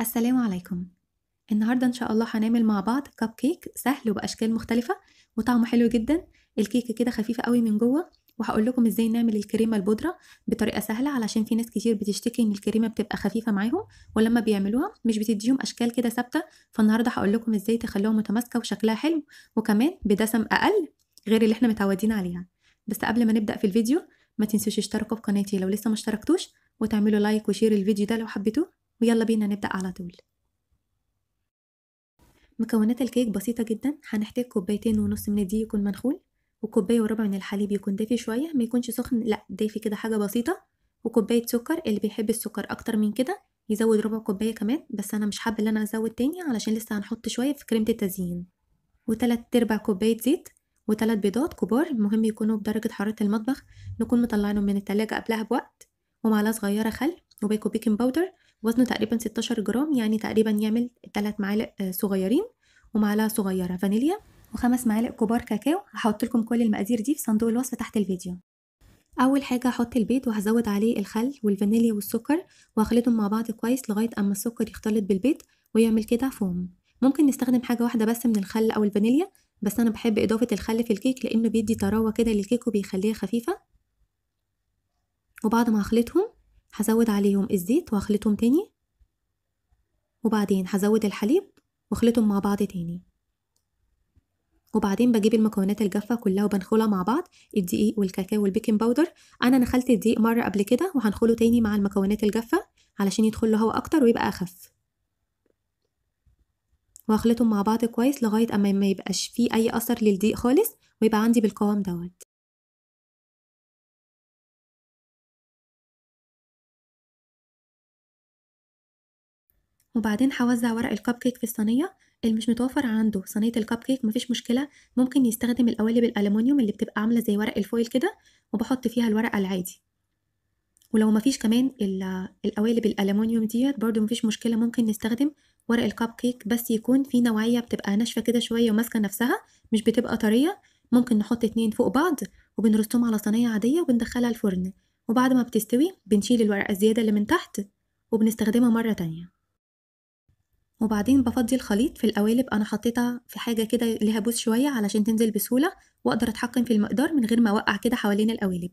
السلام عليكم النهاردة إن شاء الله هنعمل مع بعض كب كيك سهل وبأشكال مختلفة وطعمه حلو جدا الكيكة كده خفيفة قوي من جوه وهقول لكم ازاي نعمل الكريمة البودرة بطريقة سهلة علشان في ناس كتير بتشتكي ان الكريمة بتبقى خفيفة معاهم ولما بيعملوها مش بتديهم اشكال كده ثابتة فالنهاردة هقول لكم ازاي تخلوها متماسكة وشكلها حلو وكمان بدسم اقل غير اللي احنا متعودين عليها بس قبل ما نبدأ في الفيديو ما تنسوش اشتركوا في قناتي لو لسه ما اشتركتوش وتعملوا لايك وشير الفيديو ده لو حبيتوه ويلا بينا نبدأ على طول مكونات الكيك بسيطة جدا هنحتاج كوبايتين ونص من الدقيق يكون منخول وكوباية وربع من الحليب يكون دافي شوية ما يكونش سخن لا دافي كده حاجة بسيطة وكوباية سكر اللي بيحب السكر أكتر من كده يزود ربع كوباية كمان بس أنا مش حابة إن أنا أزود تاني علشان لسه هنحط شوية في كريمة التزيين وتلات أرباع كوباية زيت وتلات بيضات كبار مهم يكونوا بدرجة حرارة المطبخ نكون مطلعينهم من التلاجة قبلها بوقت ومعلقة صغيرة خل وبيكو بيكنج باودر وزنه تقريبا 16 جرام يعني تقريبا يعمل 3 معالق آه، صغيرين ومعلقه صغيره فانيليا وخمس معالق كبار كاكاو هحط لكم كل المقادير دي في صندوق الوصف تحت الفيديو اول حاجه هحط البيض وهزود عليه الخل والفانيليا والسكر وهخلطهم مع بعض كويس لغايه اما السكر يختلط بالبيض ويعمل كده فوم ممكن نستخدم حاجه واحده بس من الخل او الفانيليا بس انا بحب اضافه الخل في الكيك لانه بيدي طراوه كده للكيك وبيخليها خفيفه وبعد ما هخلطهم هزود عليهم الزيت وهخلطهم تاني وبعدين هزود الحليب واخلطهم مع بعض تاني وبعدين بجيب المكونات الجافه كلها وبنخلها مع بعض الدقيق والكاكاو والبيكنج باودر انا نخلت الدقيق مره قبل كده وهنخله تاني مع المكونات الجافه علشان يدخل له هواء اكتر ويبقى اخف واخلطهم مع بعض كويس لغايه اما ما يبقاش فيه اي اثر للدقيق خالص ويبقى عندي بالقوام دوت وبعدين هوزع ورق الكب كيك في الصينيه اللي مش متوفر عنده صينيه الكب كيك مفيش مشكله ممكن يستخدم القوالب الالومنيوم اللي بتبقى عامله زي ورق الفويل كده وبحط فيها الورقه العادي ولو مفيش كمان القوالب الالومنيوم ديت برضو مفيش مشكله ممكن نستخدم ورق الكب كيك بس يكون في نوعيه بتبقى ناشفه كده شويه وماسكه نفسها مش بتبقى طريه ممكن نحط اتنين فوق بعض وبنرصهم على صينيه عاديه وبندخلها الفرن وبعد ما بتستوي بنشيل الورقه الزياده اللي من تحت وبنستخدمها مره تانية وبعدين بفضي الخليط في القوالب انا حطيتها في حاجه كده ليها بوس شويه علشان تنزل بسهوله واقدر اتحكم في المقدار من غير ما اوقع كده حوالين القوالب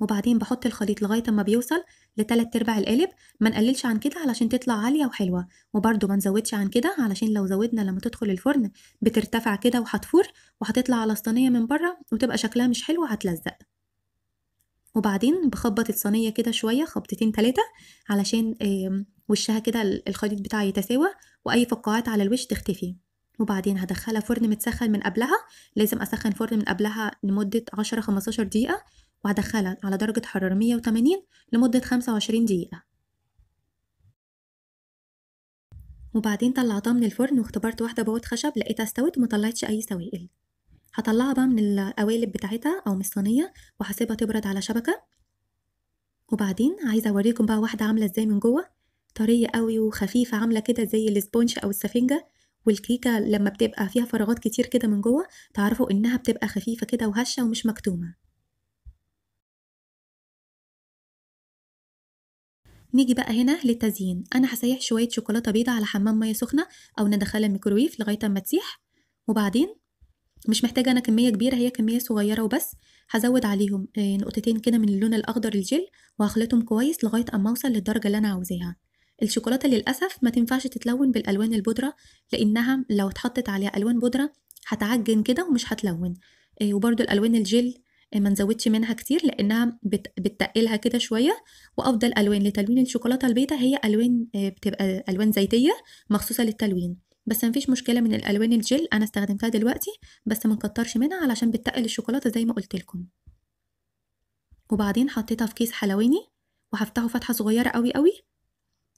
وبعدين بحط الخليط لغايه اما بيوصل لتلات ارباع القالب ما نقللش عن كده علشان تطلع عاليه وحلوه وبرده ما نزودش عن كده علشان لو زودنا لما تدخل الفرن بترتفع كده وهتفور وهتطلع على الصينيه من بره وتبقى شكلها مش حلو هتلزق وبعدين بخبط الصينيه كده شويه خبطتين تلاتة علشان وشها كده الخليط بتاعي يتساوى واي فقاعات على الوش تختفي وبعدين هدخلها فرن متسخن من قبلها لازم اسخن فرن من قبلها لمده 10 15 دقيقه وهدخلها على درجه حراره 180 لمده 25 دقيقه وبعدين طلعتها من الفرن واختبرت واحده بوت خشب لقيتها استوت ومطلعتش اي سوائل هطلعها بقى من القوالب بتاعتها او من الصينيه وهسيبها تبرد على شبكه وبعدين عايزه اوريكم بقى واحده عامله ازاي من جوه طريه قوي وخفيفه عامله كده زي الاسبونج او السفنجه والكيكه لما بتبقى فيها فراغات كتير كده من جوه تعرفوا انها بتبقى خفيفه كده وهشه ومش مكتومه نيجي بقى هنا للتزيين انا هسيح شويه شوكولاته بيضه على حمام ميه سخنه او ندخلها الميكرويف لغايه اما تسيح وبعدين مش محتاجه انا كميه كبيره هي كميه صغيره وبس هزود عليهم آه، نقطتين كده من اللون الاخضر الجل وهخلطهم كويس لغايه اما اوصل للدرجه اللي انا عاوزاها الشوكولاته للاسف ما تنفعش تتلون بالالوان البودره لانها لو اتحطت عليها الوان بودره هتعجن كده ومش هتلون آه، وبرده الالوان الجل آه، ما نزودش منها كتير لانها بتتقلها كده شويه وافضل الوان لتلوين الشوكولاته البيضة هي الوان آه، بتبقى الوان زيتيه مخصوصه للتلوين بس مفيش مشكله من الالوان الجل انا استخدمتها دلوقتي بس ما نكترش منها علشان بتتقل الشوكولاته زي ما قلت لكم وبعدين حطيتها في كيس حلواني وهفتحه فتحه صغيره قوي قوي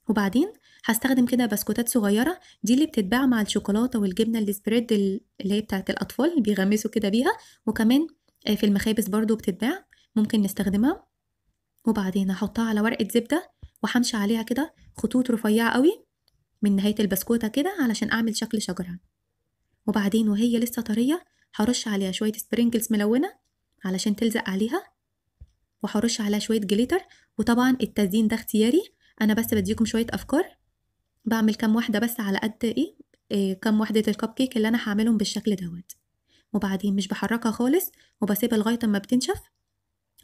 وبعدين هستخدم كده بسكوتات صغيره دي اللي بتتباع مع الشوكولاته والجبنه السبريد اللي هي بتاعه الاطفال اللي بيغمسوا كده بيها وكمان آه، في المخابز برضو بتتباع ممكن نستخدمها وبعدين هحطها على ورقه زبده وهمشي عليها كده خطوط رفيعه قوي من نهايه البسكوته كده علشان اعمل شكل شجره وبعدين وهي لسه طريه هرش عليها شويه سبرينكلز ملونه علشان تلزق عليها وهرش عليها شويه جليتر وطبعا التزيين ده اختياري انا بس بديكم شويه افكار بعمل كام واحده بس على قد ايه, إيه كام واحده الكب كيك اللي انا هعملهم بالشكل دوت وبعدين مش بحركها خالص وبسيبها لغايه اما بتنشف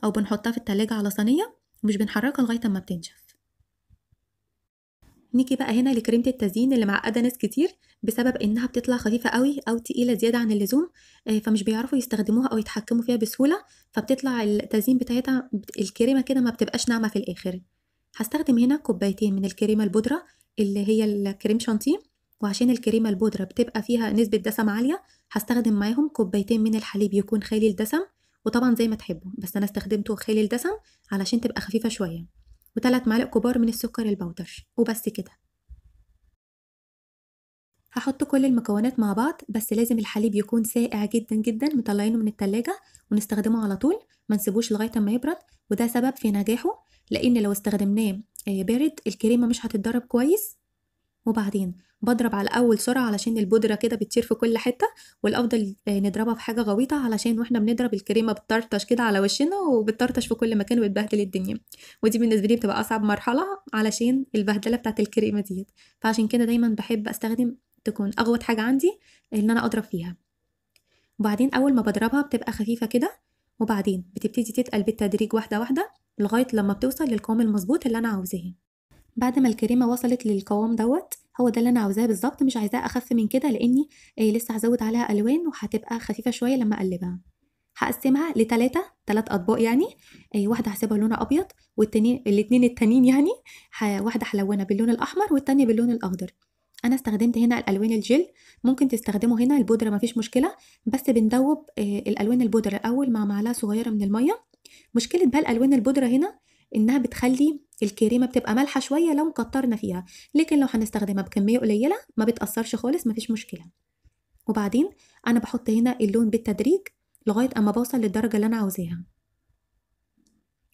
او بنحطها في التلاجة على صينيه ومش بنحركها لغايه اما بتنشف نيجي بقى هنا لكريمه التزيين اللي معقده ناس كتير بسبب انها بتطلع خفيفه قوي او تقيله زياده عن اللزوم آه، فمش بيعرفوا يستخدموها او يتحكموا فيها بسهوله فبتطلع التزيين بتاعتها الكريمه كده ما بتبقاش ناعمه في الاخر هستخدم هنا كوبايتين من الكريمة البودرة اللي هي الكريم شانتيه وعشان الكريمة البودرة بتبقى فيها نسبة دسم عالية هستخدم معاهم كوبايتين من الحليب يكون خالي الدسم وطبعا زي ما تحبوا بس أنا استخدمته خالي الدسم علشان تبقى خفيفة شوية وثلاث معالق كبار من السكر البودر وبس كده هحط كل المكونات مع بعض بس لازم الحليب يكون ساقع جدا جدا مطلعينه من التلاجة ونستخدمه على طول ما نسيبوش لغاية ما يبرد وده سبب في نجاحه لان لو استخدمناه آه، بارد الكريمه مش هتتضرب كويس وبعدين بضرب على اول سرعه علشان البودره كده بتطير في كل حته والافضل آه، نضربها في حاجه غويطه علشان واحنا بنضرب الكريمه بتطرطش كده على وشنا وبتطرطش في كل مكان وبتبهدل الدنيا ودي بالنسبه لي بتبقى اصعب مرحله علشان البهدله بتاعه الكريمه ديت فعشان كده دايما بحب استخدم تكون اغوط حاجه عندي ان انا اضرب فيها وبعدين اول ما بضربها بتبقى خفيفه كده وبعدين بتبتدي تتقل بالتدريج واحده واحده لغاية لما بتوصل للقوام المظبوط اللي أنا عاوزاه بعد ما الكريمة وصلت للقوام دوت هو ده اللي أنا عاوزاه بالظبط مش عايزاه أخف من كده لأني آه، لسه هزود عليها ألوان وهتبقى خفيفة شوية لما أقلبها هقسمها لتلاتة تلات أطباق يعني آه، واحدة هسيبها لونها أبيض والتانيين الاتنين التانيين يعني واحدة هلونها باللون الأحمر والتانية باللون الأخضر انا استخدمت هنا الالوان الجل ممكن تستخدمه هنا البودره مفيش مشكله بس بندوب آه، الالوان البودره الاول مع معلقه صغيره من الميه مشكله بقى الالوان البودره هنا انها بتخلي الكريمه بتبقى مالحه شويه لو مكترنا فيها لكن لو هنستخدمها بكميه قليله ما بتاثرش خالص مفيش مشكله وبعدين انا بحط هنا اللون بالتدريج لغايه اما بوصل للدرجه اللي انا عاوزاها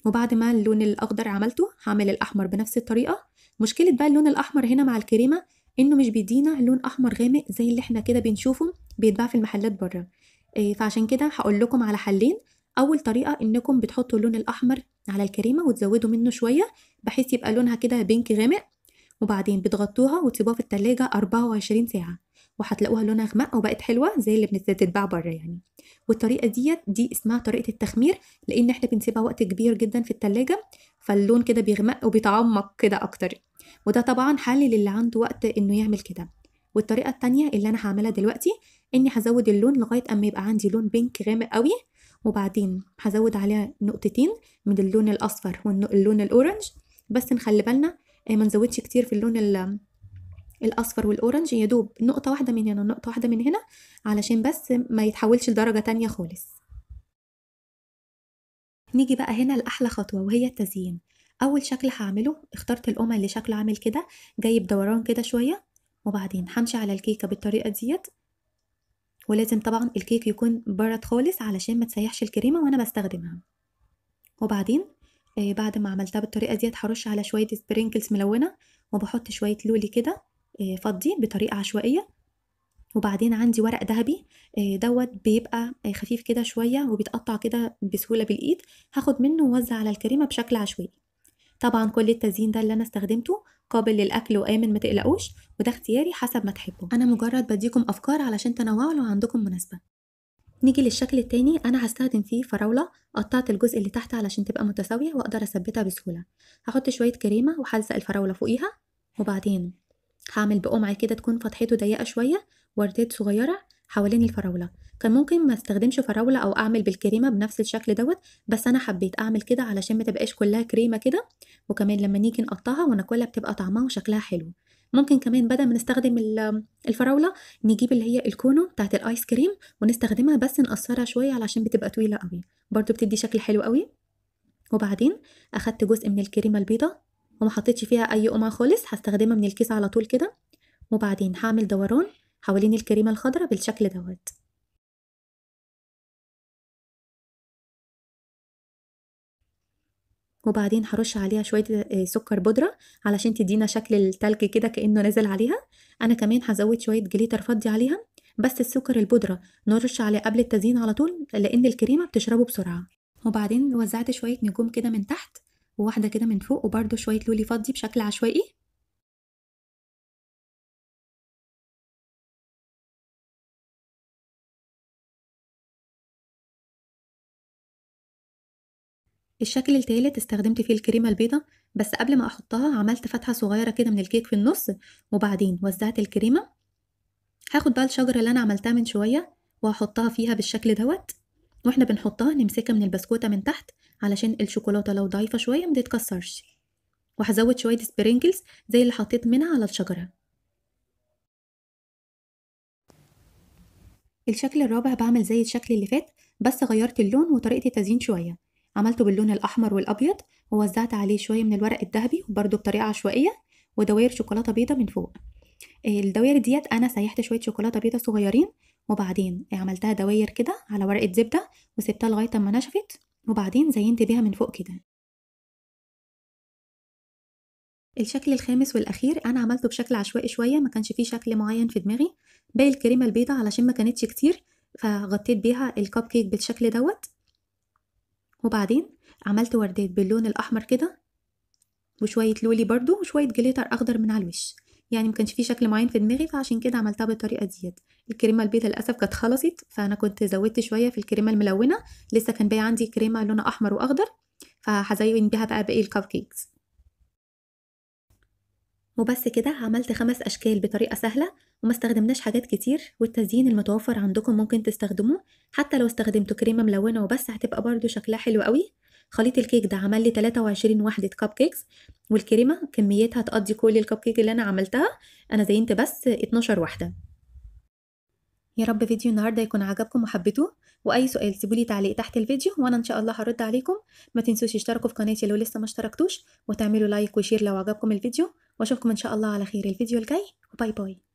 وبعد ما اللون الاخضر عملته هعمل الاحمر بنفس الطريقه مشكله بقى اللون الاحمر هنا مع الكريمه انه مش بيدينا لون احمر غامق زي اللي احنا كده بنشوفه بيتباع في المحلات بره آه، فعشان كده هقول لكم على حلين اول طريقه انكم بتحطوا اللون الاحمر على الكريمه وتزودوا منه شويه بحيث يبقى لونها كده بينك غامق وبعدين بتغطوها وتسيبوها في التلاجة 24 ساعة وهتلاقوها لونها غمق وبقت حلوة زي اللي بتتباع بره يعني والطريقة ديت دي اسمها طريقة التخمير لأن احنا بنسيبها وقت كبير جدا في التلاجة فاللون كده بيغمق وبيتعمق كده أكتر وده طبعا حل للي عنده وقت إنه يعمل كده والطريقة الثانيه اللي أنا هعملها دلوقتي إني هزود اللون لغاية أما يبقى عندي لون بينك غامق قوي وبعدين هزود عليها نقطتين من اللون الاصفر واللون الاورنج بس نخلي بالنا آه، ما نزودش كتير في اللون الاصفر والاورنج يا دوب نقطه واحده من هنا ونقطه واحده من هنا علشان بس ما يتحولش لدرجه تانية خالص نيجي بقى هنا لاحلى خطوه وهي التزيين اول شكل هعمله اخترت القمة اللي شكله عامل كده جايب دوران كده شويه وبعدين همشي على الكيكه بالطريقه ديت ولازم طبعا الكيك يكون برد خالص علشان ما تسيحش الكريمه وانا بستخدمها وبعدين آه، بعد ما عملتها بالطريقه ديت هرش على شويه سبرينكلز ملونه وبحط شويه لولي كده آه، فضي بطريقه عشوائيه وبعدين عندي ورق ذهبي آه، دوت بيبقى خفيف كده شويه وبيتقطع كده بسهوله بالايد هاخد منه ووزع على الكريمه بشكل عشوائي طبعا كل التزيين ده اللي انا استخدمته قابل للاكل وامن ما تقلقوش وده اختياري حسب ما تحبوا انا مجرد بديكم افكار علشان تنوعوا لو عندكم مناسبه نيجي للشكل التاني انا هستخدم فيه فراوله قطعت الجزء اللي تحت علشان تبقى متساويه واقدر اثبتها بسهوله هحط شويه كريمه وهلزق الفراوله فوقيها وبعدين هعمل بقمعه كده تكون فتحته ضيقه شويه وردات صغيره حوالين الفراوله كان ممكن ما استخدمش فراوله او اعمل بالكريمه بنفس الشكل دوت بس انا حبيت اعمل كده علشان ما تبقاش كلها كريمه كده وكمان لما نيجي نقطعها وناكلها بتبقى طعمها وشكلها حلو ممكن كمان بدل ما نستخدم الفراوله نجيب اللي هي الكونو بتاعت الايس كريم ونستخدمها بس نقصرها شويه علشان بتبقى طويله قوي برضو بتدي شكل حلو قوي وبعدين اخدت جزء من الكريمه البيضه وما حطيتش فيها اي قمع خالص هستخدمها من الكيس على طول كده وبعدين هعمل دوران حوالين الكريمة الخضراء بالشكل دوت وبعدين هرش عليها شوية آه، سكر بودرة علشان تدينا شكل التلج كده كأنه نازل عليها أنا كمان هزود شوية جليتر فضي عليها بس السكر البودرة نرش عليه قبل التزيين على طول لأن الكريمة بتشربه بسرعة وبعدين وزعت شوية نجوم كده من تحت وواحدة كده من فوق وبرده شوية لولي فضي بشكل عشوائي الشكل التالت استخدمت فيه الكريمة البيضة بس قبل ما أحطها عملت فتحة صغيرة كده من الكيك في النص وبعدين وزعت الكريمة هاخد بقى الشجرة اللي أنا عملتها من شوية وهحطها فيها بالشكل دوت واحنا بنحطها نمسكها من البسكوتة من تحت علشان الشوكولاتة لو ضعيفة شوية متتكسرش وهزود شوية سبرينكلز زي اللي حطيت منها على الشجرة الشكل الرابع بعمل زي الشكل اللي فات بس غيرت اللون وطريقة التزيين شوية عملته باللون الأحمر والأبيض ووزعت عليه شوية من الورق الذهبي وبرده بطريقة عشوائية ودوائر شوكولاتة بيضة من فوق آه، الدوائر ديت أنا سيحت شوية شوكولاتة بيضة صغيرين وبعدين عملتها دواير كده على ورقة زبدة وسبتها لغاية ما نشفت وبعدين زينت بيها من فوق كده الشكل الخامس والأخير أنا عملته بشكل عشوائي شوية ما كانش فيه شكل معين في دماغي باقي الكريمة البيضة علشان ما كانتش كتير فغطيت بيها الكب كيك بالشكل دوت وبعدين عملت وردات باللون الأحمر كده وشوية لولي برضو وشوية جليتر أخضر من على الوش يعني ما كانش في شكل معين في دماغي فعشان كده عملتها بالطريقه ديت الكريمه البيضه للاسف كانت خلصت فانا كنت زودت شويه في الكريمه الملونه لسه كان باقي عندي كريمه لونها احمر واخضر فهزين بيها بقى باقي الكب كيكس وبس كده عملت خمس أشكال بطريقة سهلة وما استخدمناش حاجات كتير والتزيين المتوفر عندكم ممكن تستخدموه حتى لو استخدمتوا كريمة ملونة وبس هتبقى برضو شكلها حلو قوي خليط الكيك ده عمل لي 23 وحدة كب كيكس والكريمة كميتها تقضي كل الكب كيك اللي أنا عملتها أنا زينت بس 12 واحدة يا رب فيديو النهارده يكون عجبكم وحبيتوه واي سؤال سيبولي تعليق تحت الفيديو وانا ان شاء الله هرد عليكم ما تنسوش تشتركوا في قناتي لو لسه ما اشتركتوش وتعملوا لايك وشير لو عجبكم الفيديو واشوفكم ان شاء الله على خير الفيديو الجاي وباي باي